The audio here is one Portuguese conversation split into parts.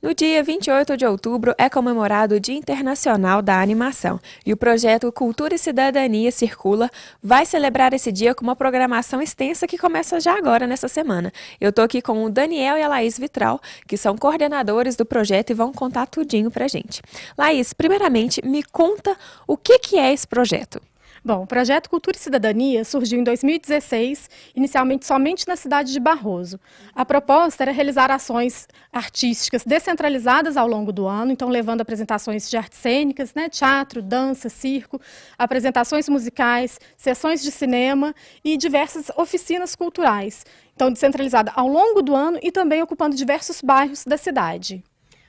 No dia 28 de outubro é comemorado o Dia Internacional da Animação e o projeto Cultura e Cidadania Circula vai celebrar esse dia com uma programação extensa que começa já agora nessa semana. Eu estou aqui com o Daniel e a Laís Vitral, que são coordenadores do projeto e vão contar tudinho para gente. Laís, primeiramente, me conta o que, que é esse projeto. Bom, o projeto Cultura e Cidadania surgiu em 2016, inicialmente somente na cidade de Barroso. A proposta era realizar ações artísticas descentralizadas ao longo do ano, então levando apresentações de artes cênicas, né, teatro, dança, circo, apresentações musicais, sessões de cinema e diversas oficinas culturais. Então, descentralizada ao longo do ano e também ocupando diversos bairros da cidade.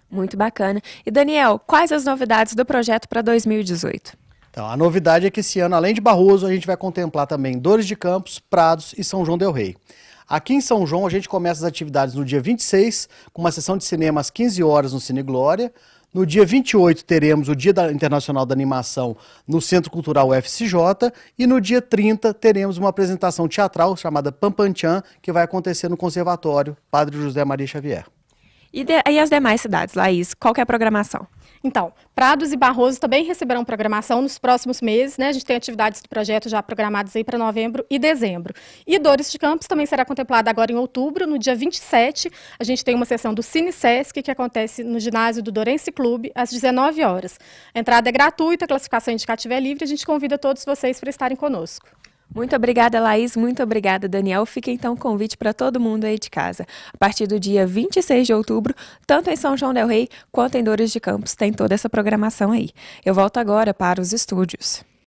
Muito bacana. E Daniel, quais as novidades do projeto para 2018? Então, a novidade é que esse ano, além de Barroso, a gente vai contemplar também Dores de Campos, Prados e São João del Rei. Aqui em São João, a gente começa as atividades no dia 26, com uma sessão de cinema às 15 horas no Cine Glória. No dia 28, teremos o Dia Internacional da Animação no Centro Cultural UFCJ. E no dia 30, teremos uma apresentação teatral chamada Pampantian, que vai acontecer no Conservatório Padre José Maria Xavier. E, de, e as demais cidades, Laís? Qual é a programação? Então, Prados e Barroso também receberão programação nos próximos meses, né? A gente tem atividades do projeto já programadas aí para novembro e dezembro. E Dores de Campos também será contemplada agora em outubro, no dia 27. A gente tem uma sessão do Cine Sesc, que acontece no ginásio do Dorense Clube, às 19 horas. A entrada é gratuita, a classificação indicativa é livre, a gente convida todos vocês para estarem conosco. Muito obrigada, Laís. Muito obrigada, Daniel. Fica então o convite para todo mundo aí de casa. A partir do dia 26 de outubro, tanto em São João Del Rei quanto em Dores de Campos, tem toda essa programação aí. Eu volto agora para os estúdios.